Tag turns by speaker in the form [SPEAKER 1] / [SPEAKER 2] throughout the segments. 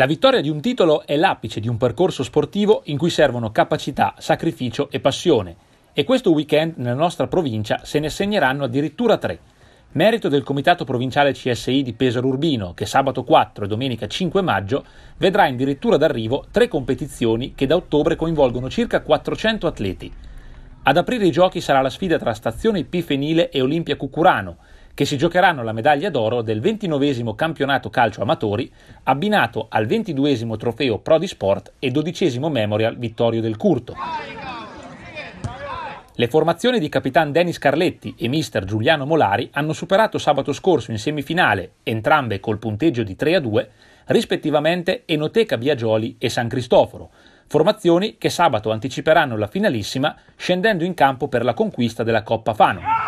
[SPEAKER 1] La vittoria di un titolo è l'apice di un percorso sportivo in cui servono capacità, sacrificio e passione. E questo weekend nella nostra provincia se ne segneranno addirittura tre. Merito del Comitato Provinciale CSI di Pesaro Urbino, che sabato 4 e domenica 5 maggio vedrà addirittura d'arrivo tre competizioni che da ottobre coinvolgono circa 400 atleti. Ad aprire i giochi sarà la sfida tra Stazione P Fenile e Olimpia Cucurano, che si giocheranno la medaglia d'oro del 29 campionato calcio amatori, abbinato al 22 trofeo Pro di Sport e 12 Memorial Vittorio del Curto. Le formazioni di capitan Denis Carletti e mister Giuliano Molari hanno superato sabato scorso in semifinale, entrambe col punteggio di 3 a 2, rispettivamente Enoteca Biagioli e San Cristoforo, formazioni che sabato anticiperanno la finalissima scendendo in campo per la conquista della Coppa Fano.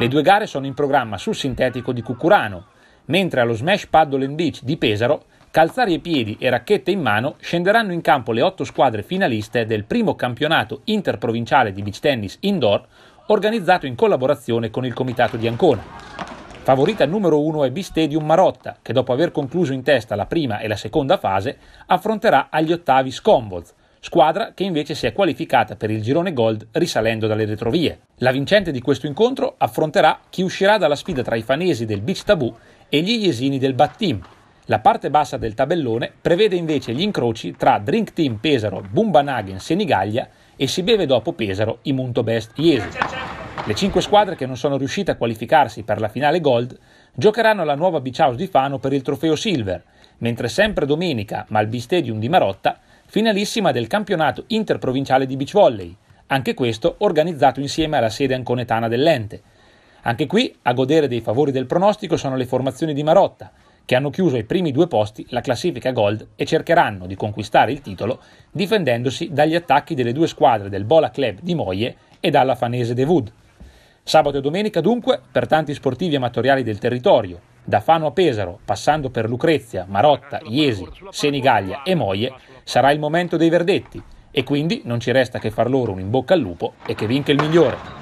[SPEAKER 1] Le due gare sono in programma sul sintetico di Cucurano, mentre allo Smash Paddle Beach di Pesaro, calzari e piedi e racchette in mano scenderanno in campo le otto squadre finaliste del primo campionato interprovinciale di beach tennis indoor organizzato in collaborazione con il Comitato di Ancona. Favorita numero uno è Bistadium Marotta, che dopo aver concluso in testa la prima e la seconda fase affronterà agli ottavi Scomboz, squadra che invece si è qualificata per il girone gold risalendo dalle retrovie. La vincente di questo incontro affronterà chi uscirà dalla sfida tra i fanesi del Beach Tabù e gli iesini del Bat Team. La parte bassa del tabellone prevede invece gli incroci tra Drink Team Pesaro, Bumbanagen, Senigallia e Si Beve Dopo Pesaro, i Munto Best Iesi. Le cinque squadre che non sono riuscite a qualificarsi per la finale Gold giocheranno alla nuova Beach House di Fano per il trofeo Silver, mentre sempre domenica, ma al di Marotta, finalissima del campionato interprovinciale di beach volley, anche questo organizzato insieme alla sede anconetana dell'ente. Anche qui a godere dei favori del pronostico sono le formazioni di Marotta, che hanno chiuso ai primi due posti la classifica Gold e cercheranno di conquistare il titolo difendendosi dagli attacchi delle due squadre del Bola Club di Moglie e dalla Fanese De Wood. Sabato e domenica dunque per tanti sportivi amatoriali del territorio, da Fano a Pesaro, passando per Lucrezia, Marotta, Iesi, Senigallia e Moglie, Sarà il momento dei verdetti e quindi non ci resta che far loro un in bocca al lupo e che vinca il migliore.